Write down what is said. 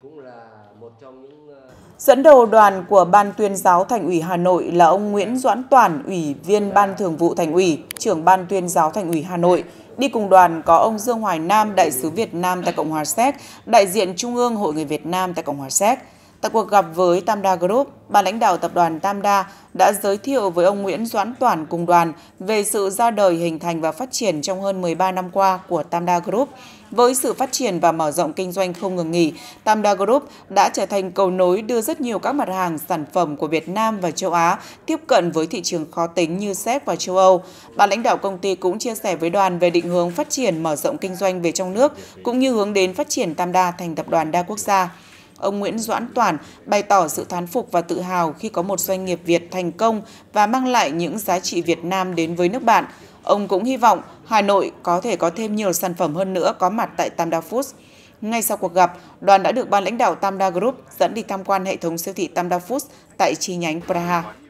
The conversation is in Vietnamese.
Ờ, Dẫn đầu đoàn của Ban tuyên giáo Thành ủy Hà Nội là ông Nguyễn Doãn Toàn, Ủy viên Ban Thường vụ Thành ủy, trưởng Ban tuyên giáo Thành ủy Hà Nội. Đi cùng đoàn có ông Dương Hoài Nam, Đại sứ Việt Nam tại Cộng hòa Séc, đại diện Trung ương Hội người Việt Nam tại Cộng hòa Séc. Tại cuộc gặp với Tamda Group, ban lãnh đạo tập đoàn Tamda đã giới thiệu với ông Nguyễn Doãn Toản cùng đoàn về sự ra đời, hình thành và phát triển trong hơn 13 năm qua của Tamda Group. Với sự phát triển và mở rộng kinh doanh không ngừng nghỉ, Tamda Group đã trở thành cầu nối đưa rất nhiều các mặt hàng, sản phẩm của Việt Nam và châu Á tiếp cận với thị trường khó tính như Séc và châu Âu. Ban lãnh đạo công ty cũng chia sẻ với đoàn về định hướng phát triển mở rộng kinh doanh về trong nước cũng như hướng đến phát triển Tamda thành tập đoàn đa quốc gia. Ông Nguyễn Doãn Toàn bày tỏ sự thán phục và tự hào khi có một doanh nghiệp Việt thành công và mang lại những giá trị Việt Nam đến với nước bạn. Ông cũng hy vọng Hà Nội có thể có thêm nhiều sản phẩm hơn nữa có mặt tại Tamda Foods. Ngay sau cuộc gặp, đoàn đã được ban lãnh đạo Tamda Group dẫn đi tham quan hệ thống siêu thị Tamda Foods tại chi nhánh Praha.